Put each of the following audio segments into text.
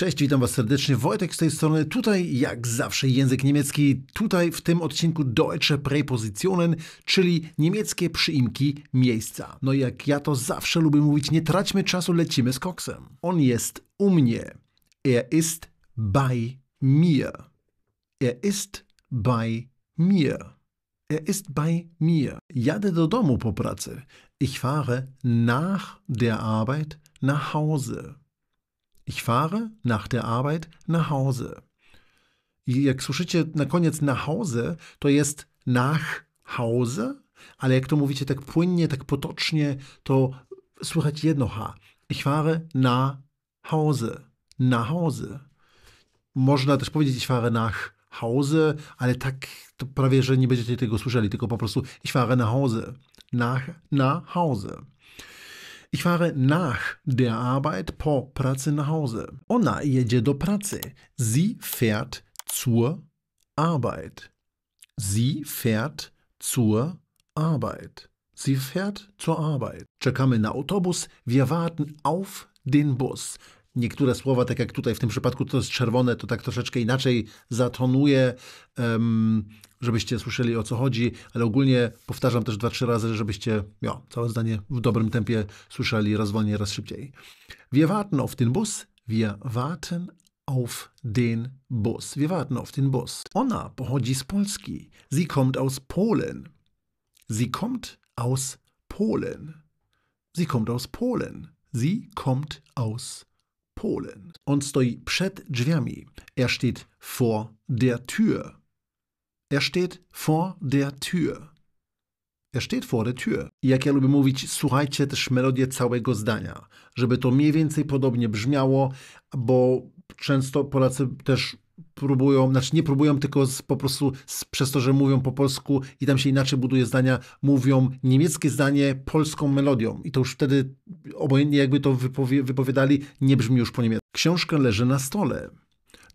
Cześć, witam Was serdecznie. Wojtek z tej strony. Tutaj jak zawsze język niemiecki. Tutaj w tym odcinku Deutsche Präpositionen, czyli niemieckie przyimki miejsca. No jak ja to zawsze lubię mówić, nie traćmy czasu, lecimy z koksem. On jest u mnie. Er ist bei mir. Er ist bei mir. Er ist bei mir. Jadę do domu po pracy. Ich fahre nach der Arbeit nach Hause. Ich fahre nach der Arbeit nach Hause. jak słyszycie na koniec nach Hause, to jest nach Hause, ale jak to mówicie tak płynnie, tak potocznie, to słychać jedno H. Ich fahre na Hause. Na Hause. Można też powiedzieć, ich fahre nach Hause, ale tak to prawie, że nie będziecie tego słyszeli, tylko po prostu ich fahre nach Hause. Nach, na Hause. Ich fahre nach der Arbeit po pracy nach Hause. Ona jedzie do pracy. Sie fährt zur Arbeit. Sie fährt zur Arbeit. Sie fährt zur Arbeit. Czekamy na autobus. Wir warten auf den Bus. Niektóre słowa, tak jak tutaj w tym przypadku to jest czerwone, to tak troszeczkę inaczej zatonuje um, żebyście słyszeli o co chodzi, ale ogólnie powtarzam też dwa, trzy razy, żebyście całe zdanie w dobrym tempie słyszeli raz wolniej, raz szybciej. Wir warten auf den Bus. Wir warten auf den Bus. Wir warten auf den Bus. Ona pochodzi z Polski. Sie kommt aus Polen. Sie kommt aus Polen. Sie kommt aus Polen. Sie kommt aus Polen. On stoi przed drzwiami. Er steht vor der Tür. Er steht vor der Tür. Er steht vor der Tür. Jak ja lubię mówić, słuchajcie też melodię całego zdania, żeby to mniej więcej podobnie brzmiało, bo często Polacy też próbują, znaczy nie próbują, tylko z, po prostu z, przez to, że mówią po polsku i tam się inaczej buduje zdania, mówią niemieckie zdanie polską melodią. I to już wtedy, obojętnie jakby to wypowie, wypowiadali, nie brzmi już po niemiecku. Książka leży na stole.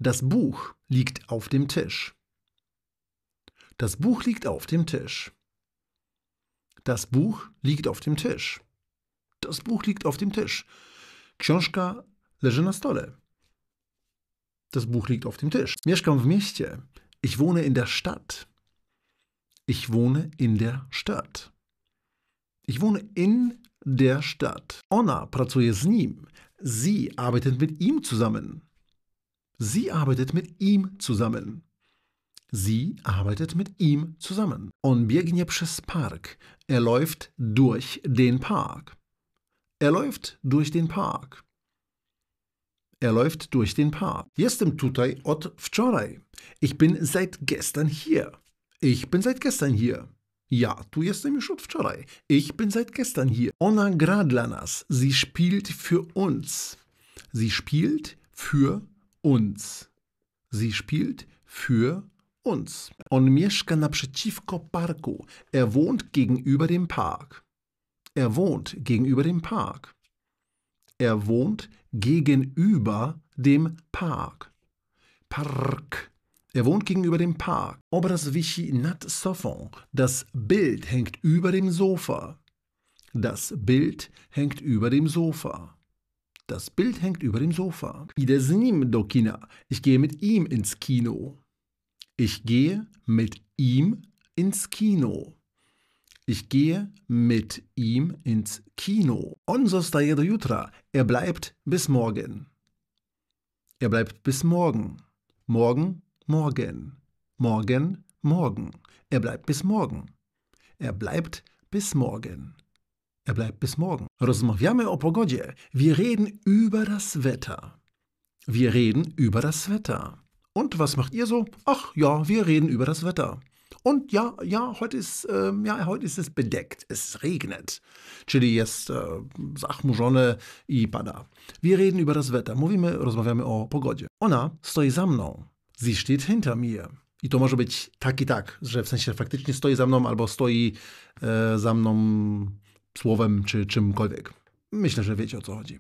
Das Buch liegt auf dem Tisch. Das Buch liegt auf dem Tisch. Das Buch liegt auf dem Tisch. Das Buch liegt auf dem Tisch. Książka leży na stole. Das Buch liegt auf dem Tisch. Mieszkam w mieście. Ich wohne in der Stadt. Ich wohne in der Stadt. Ich wohne in der Stadt. Ona pracuje z nim. Sie arbeitet mit ihm zusammen. Sie arbeitet mit ihm zusammen. Sie arbeitet mit ihm zusammen. On biegnie przez park. Er läuft durch den Park. Er läuft durch den Park. Er läuft durch den Park. Jestem tutaj od wczoraj. Ich bin seit gestern hier. Ich bin seit gestern hier. Ja, tu jestem już od wczoraj. Ich bin seit gestern hier. Ona gra dla nas. Sie spielt für uns. Sie spielt für uns. Sie spielt für uns uns. On mieszka naprzeciwko parku. Er wohnt gegenüber dem Park. Er wohnt gegenüber dem Park. Er wohnt gegenüber dem Park. Park. Er wohnt gegenüber dem Park. Obraz wisi nad sofą. Das Bild hängt über dem Sofa. Das Bild hängt über dem Sofa. Das Bild hängt über dem Sofa. Idę z nim do kina. Ich gehe mit ihm ins Kino. Ich gehe mit ihm ins Kino. Ich gehe mit ihm ins Kino. On zostaje jutra. Er bleibt bis morgen. Er bleibt bis morgen. Morgen, morgen. Morgen, morgen. Er bleibt bis morgen. Er bleibt bis morgen. Er bleibt bis morgen. Rozmawiamy o pogodzie. Wir reden über das Wetter. Wir reden über das Wetter. Und was macht ihr so? Ach ja, wir reden über das Wetter. Und ja, ja, heute ist, ähm, ja, heute ist es bedeckt. Es regnet. Czyli jest e, zachmurzone i pada. Wir reden über das Wetter. Mówimy, rozmawiamy o pogodzie. Ona stoi za mną. Sie steht hinter mir. I to może być tak i tak, że w sensie faktycznie stoi za mną albo stoi e, za mną słowem czy czymkolwiek. Myślę, że wiecie o co chodzi.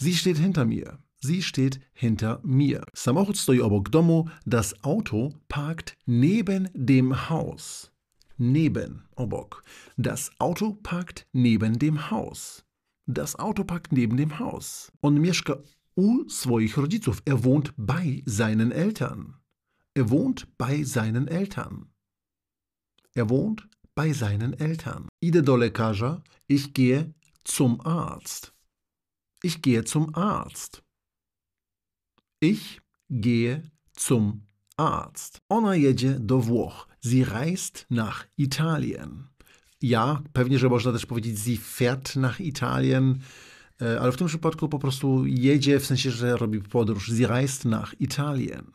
Sie steht hinter mir. Sie steht hinter mir. Samochstoi obok domu, das Auto parkt neben dem Haus. Neben, obok. Das Auto parkt neben dem Haus. Das Auto parkt neben dem Haus. Und mieszka u swoich rodziców. Er wohnt bei seinen Eltern. Er wohnt bei seinen Eltern. Er wohnt bei seinen Eltern. Idę do lekarza. Ich gehe zum Arzt. Ich gehe zum Arzt. Ich gehe zum Arzt. Ona jedzie do Włoch. Sie reist nach Italien. Ja, pewnie, że można też powiedzieć, sie fährt nach Italien, e, ale w tym przypadku po prostu jedzie, w sensie, że robi podróż. Sie reist nach Italien.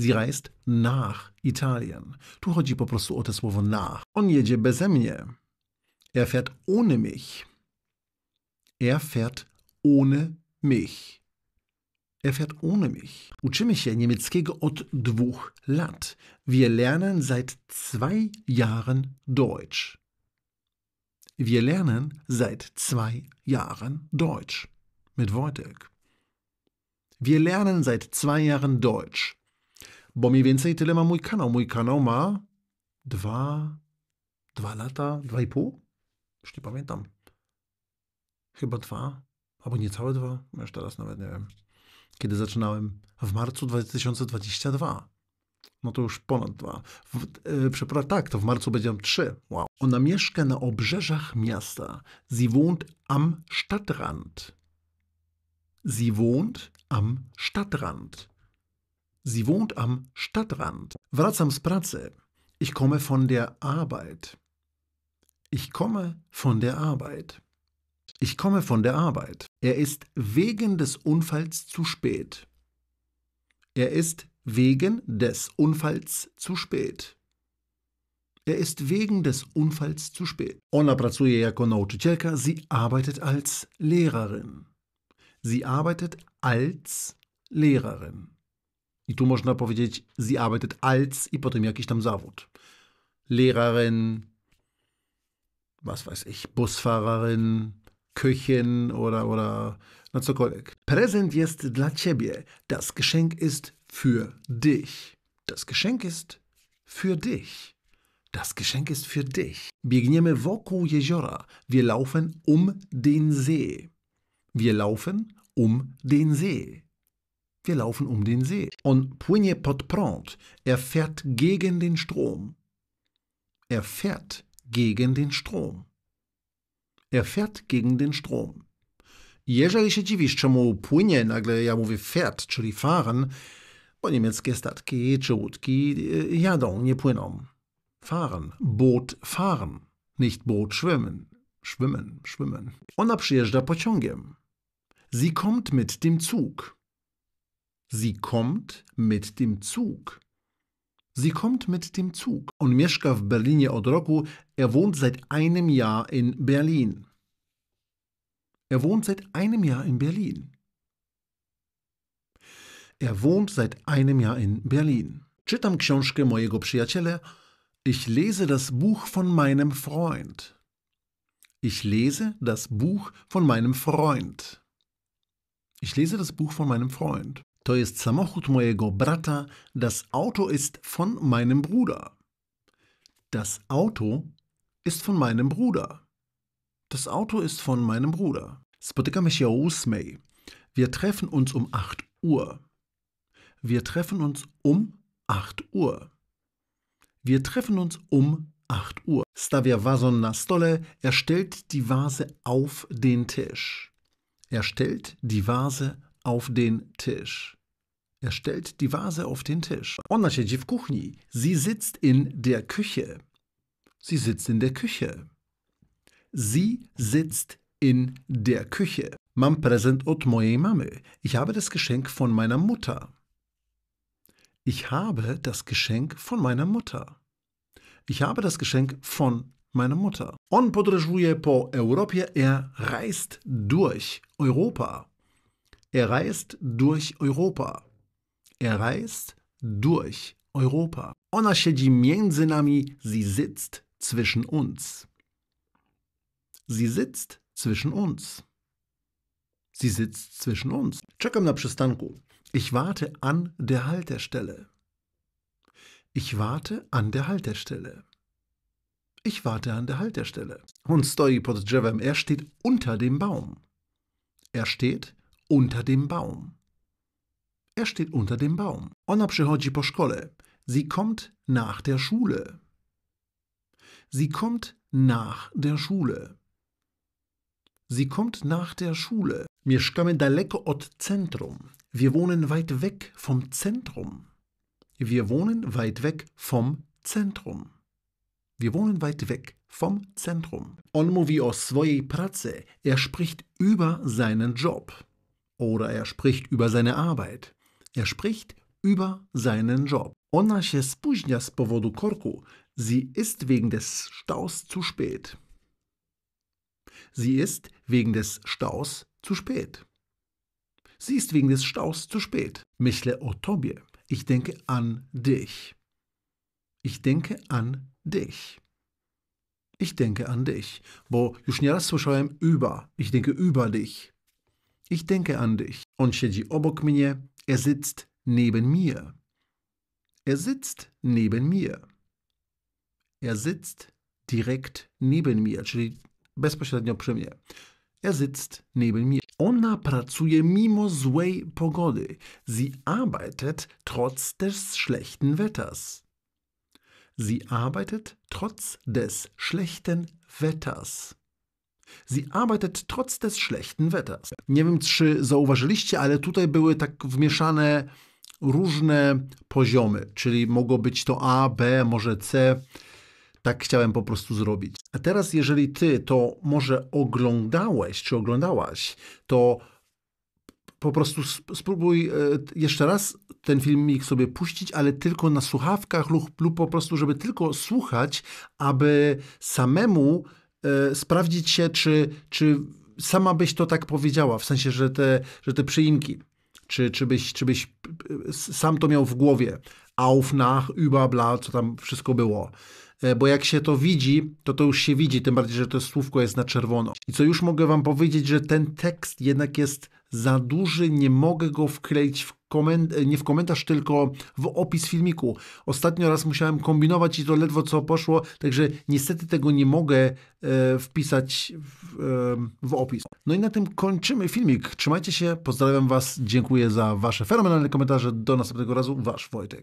Sie reist nach Italien. Tu chodzi po prostu o to słowo nach. On jedzie beze mnie. Er fährt ohne mich. Er fährt ohne mich. Er fährt ohne mich. Uczymy się niemieckiego od dwóch lat. Wir lernen seit zwei Jahren Deutsch. Wir lernen seit zwei Jahren Deutsch. Mit Wojtek. Wir lernen seit zwei Jahren Deutsch. Bo mniej więcej tyle ma mój kanał. Mój kanał ma dwa, dwa lata, dwa i pół? Już nie pamiętam. Chyba dwa, albo niecałe dwa. Już teraz nawet nie wiem kiedy zaczynałem w marcu 2022. No to już ponad dwa. W, e, tak, to w marcu będziemy trzy. Wow. Ona mieszka na obrzeżach miasta. Sie wohnt am Stadtrand. Sie wohnt am Stadtrand. Sie wohnt am Stadtrand. Wracam z pracy. Ich komme von der Arbeit. Ich komme von der Arbeit. Ich komme von der Arbeit. Er ist wegen des Unfalls zu spät. Er ist wegen des Unfalls zu spät. Er ist wegen des Unfalls zu spät. Ona pracuje jako nauczycielka. Sie arbeitet als Lehrerin. Sie arbeitet als Lehrerin. I tu można powiedzieć, sie arbeitet als i potem jakiś tam zawód. Lehrerin, was weiß ich, Busfahrerin, Köchin oder, oder so cokolwiek. Präsent jest dla ciebie. Das Geschenk ist für dich. Das Geschenk ist für dich. Das Geschenk ist für dich. Biegniemy wokół jeziora. Wir laufen um den See. Wir laufen um den See. Wir laufen um den See. On płynie pod prąd. Er fährt gegen den Strom. Er fährt gegen den Strom. Er fährt gegen den Strom. Jeżeli się dziwisz, czemu płynie, nagle ja mówię fährt, czyli fahren, bo niemieckie statki czy łódki e, jadą, nie płyną. Fahren, Boot fahren, nicht Boot schwimmen. Schwimmen, schwimmen. Ona przyjeżdża pociągiem. Sie kommt mit dem Zug. Sie kommt mit dem Zug. Sie kommt mit dem Zug. Und Mieszka w Berlinie od roku, er wohnt seit einem Jahr in Berlin. Er wohnt seit einem Jahr in Berlin. Er wohnt seit einem Jahr in Berlin. Czytam książkę mojego przyjaciela. Ich lese das Buch von meinem Freund. Ich lese das Buch von meinem Freund. Ich lese das Buch von meinem Freund. To jest samochód mojego brata, das Auto ist von meinem Bruder. Das Auto ist von meinem Bruder. Das Auto ist von meinem Bruder. Spotykamy się o ósmej. Wir treffen uns um 8 Uhr. Wir treffen uns um 8 Uhr. Wir treffen uns um 8 Uhr. Stawia wazon na stole. Er stellt die Vase auf den Tisch. Er stellt die Vase auf den Tisch. Er stellt die Vase auf den Tisch. Ona siedzi w kuchni. Sie sitzt in der Küche. Sie sitzt in der Küche. Sie sitzt in der Küche. Mam prezent od mojej mamy. Ich habe das Geschenk von meiner Mutter. Ich habe das Geschenk von meiner Mutter. Ich habe das Geschenk von meiner Mutter. On podróżuje po Europie. Er reist durch Europa. Er reist durch Europa. Er reist durch Europa. Ona siedzi między nami, sie sitzt zwischen uns. Sie sitzt zwischen uns. Sie sitzt zwischen uns. Czekam na przystanku. Ich warte an der Haltestelle. Ich warte an der Haltestelle. Ich warte an der Haltestelle. On stoi pod drzewem. Er steht unter dem Baum. Er steht unter dem Baum. Er steht unter dem Baum. Ona przychodzi po szkole. Sie kommt nach der Schule. Sie kommt nach der Schule. Sie kommt nach der Schule. Mieszkamy daleko od centrum. Wir wohnen weit weg vom Zentrum. Wir wohnen weit weg vom Zentrum. Wir wohnen weit weg vom Zentrum. On mówi o swojej pracy. Er spricht über seinen Job. Oder er spricht über seine Arbeit. Er spricht über seinen Job. Ona się spóźnia z powodu korku. Sie ist wegen des Staus zu spät. Sie ist wegen des Staus zu spät. Sie ist wegen des Staus zu spät. Myślę o tobie. Ich denke an dich. Ich denke an dich. Ich denke an dich. Bo już nieraz słyszałem über. Ich denke über dich. Ich denke an dich. On siedzi obok mnie. Er sitzt neben mir. Er sitzt neben mir. Er sitzt direkt neben mir, czyli bezpośrednio przy mnie. Er sitzt neben mir. Ona pracuje mimo złej pogody. Sie arbeitet trotz des schlechten Wetters. Sie arbeitet trotz des schlechten Wetters. Sie arbeitet trotz des schlechten Wetters. Nie wiem, czy zauważyliście, ale tutaj były tak wmieszane różne poziomy, czyli mogło być to A, B, może C. Tak chciałem po prostu zrobić. A teraz, jeżeli ty to może oglądałeś, czy oglądałaś, to po prostu spróbuj e, jeszcze raz ten filmik sobie puścić, ale tylko na słuchawkach lub, lub po prostu, żeby tylko słuchać, aby samemu E, sprawdzić się, czy, czy sama byś to tak powiedziała, w sensie, że te, że te przyimki, czy, czy, byś, czy byś e, sam to miał w głowie, auf, nach, über, bla, co tam wszystko było. E, bo jak się to widzi, to to już się widzi, tym bardziej, że to słówko jest na czerwono. I co już mogę wam powiedzieć, że ten tekst jednak jest za duży, nie mogę go wkleić w koment- nie w komentarz, tylko w opis filmiku. Ostatnio raz musiałem kombinować i to ledwo co poszło, także niestety tego nie mogę e, wpisać w, e, w opis. No i na tym kończymy filmik. Trzymajcie się, pozdrawiam Was, dziękuję za Wasze fenomenalne komentarze. Do następnego razu, Wasz Wojtek.